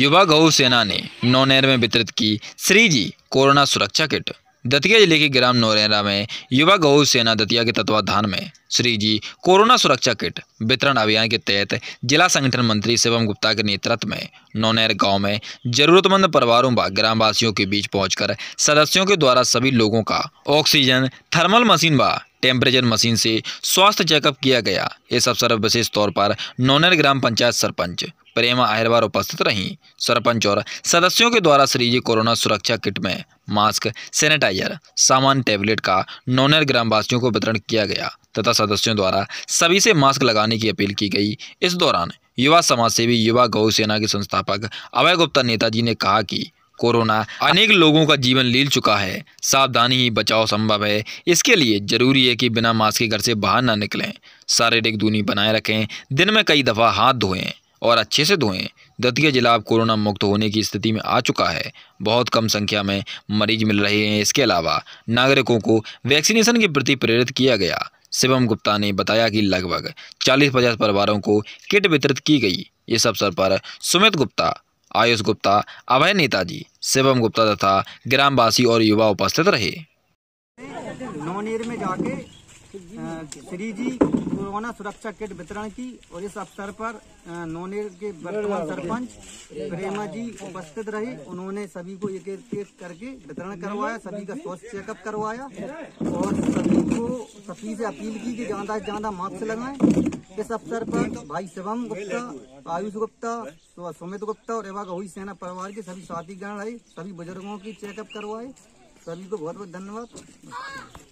युवा गौ सेना ने नौनेर में वितरित की श्री जी कोरोना सुरक्षा किट दतिया जिले के ग्राम नौरेरा में युवा गौ सेना दतिया के तत्वाधान में श्री जी कोरोना सुरक्षा किट वितरण अभियान के तहत जिला संगठन मंत्री शिवम गुप्ता के नेतृत्व में नौनेर गांव में जरूरतमंद परिवारों व ग्रामवासियों के बीच पहुंचकर सदस्यों के द्वारा सभी लोगों का ऑक्सीजन थर्मल मशीन व टेम्परेचर मशीन से स्वास्थ्य चेकअप किया गया इस अवसर पर विशेष तौर पर नोनर ग्राम पंचायत सरपंच प्रेमा अहिरवार उपस्थित रहीं सरपंच और सदस्यों के द्वारा श्रीजी कोरोना सुरक्षा किट में मास्क सैनिटाइजर सामान टैबलेट का ग्राम ग्रामवासियों को वितरण किया गया तथा सदस्यों द्वारा सभी से मास्क लगाने की अपील की गई इस दौरान युवा समाजसेवी युवा गौ सेना के संस्थापक अभय गुप्ता नेताजी ने कहा कि कोरोना अनेक लोगों का जीवन लील चुका है सावधानी ही बचाव संभव है इसके लिए जरूरी है कि बिना मास्क के घर से बाहर ना निकलें शारीरिक दूरी बनाए रखें दिन में कई दफ़ा हाथ धोएं और अच्छे से धोएं दतिया जिला अब कोरोना मुक्त होने की स्थिति में आ चुका है बहुत कम संख्या में मरीज मिल रहे हैं इसके अलावा नागरिकों को वैक्सीनेशन के प्रति प्रेरित किया गया शिवम गुप्ता ने बताया कि लगभग चालीस पचास परिवारों को किट वितरित की गई इस अवसर पर सुमित गुप्ता आयुष गुप्ता अभय नेताजी शिवम गुप्ता तथा ग्रामवासी और युवा उपस्थित रहे नौनेर में जाके श्री जी कोरोना सुरक्षा किट वितरण की और इस अवसर पर नौनेर के वर्तमान सरपंच प्रेमा जी उपस्थित रहे उन्होंने सभी को एक एक करके वितरण करवाया सभी का स्वास्थ्य चेकअप करवाया और सभी मुख्यमंत्री से अपील की कि ज्यादा से ज्यादा मास्क लगाएं इस अवसर पर भाई शिवम गुप्ता आयुष गुप्ता सुमित गुप्ता और एवा गहुई सेना परिवार के सभी गण रहे सभी बुजुर्गों की चेकअप करवाए सभी को बहुत बहुत धन्यवाद